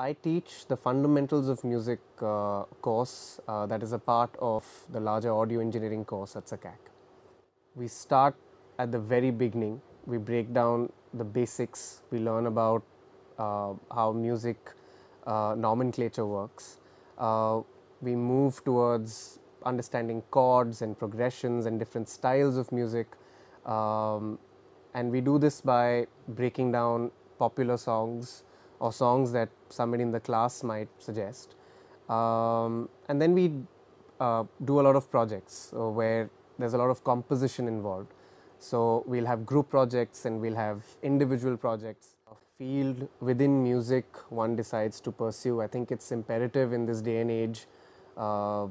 I teach the fundamentals of music uh, course uh, that is a part of the larger audio engineering course at SACAC. We start at the very beginning, we break down the basics, we learn about uh, how music uh, nomenclature works. Uh, we move towards understanding chords and progressions and different styles of music. Um, and we do this by breaking down popular songs, or songs that somebody in the class might suggest. Um, and then we uh, do a lot of projects uh, where there's a lot of composition involved. So we'll have group projects and we'll have individual projects. A field within music one decides to pursue. I think it's imperative in this day and age uh,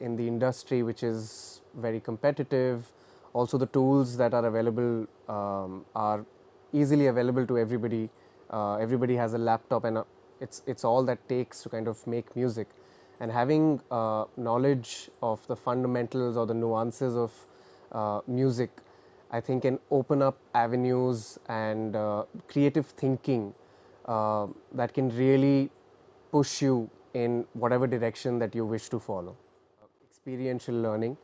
in the industry which is very competitive. Also the tools that are available um, are easily available to everybody uh, everybody has a laptop and a, uh, it's it's all that takes to kind of make music and having uh, knowledge of the fundamentals or the nuances of uh, music i think can open up avenues and uh, creative thinking uh, that can really push you in whatever direction that you wish to follow experiential learning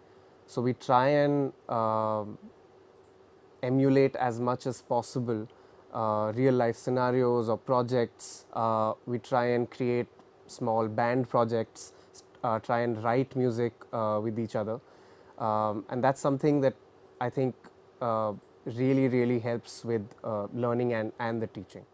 so we try and um, emulate as much as possible uh, real life scenarios or projects. Uh, we try and create small band projects, uh, try and write music uh, with each other. Um, and that's something that I think uh, really, really helps with uh, learning and, and the teaching.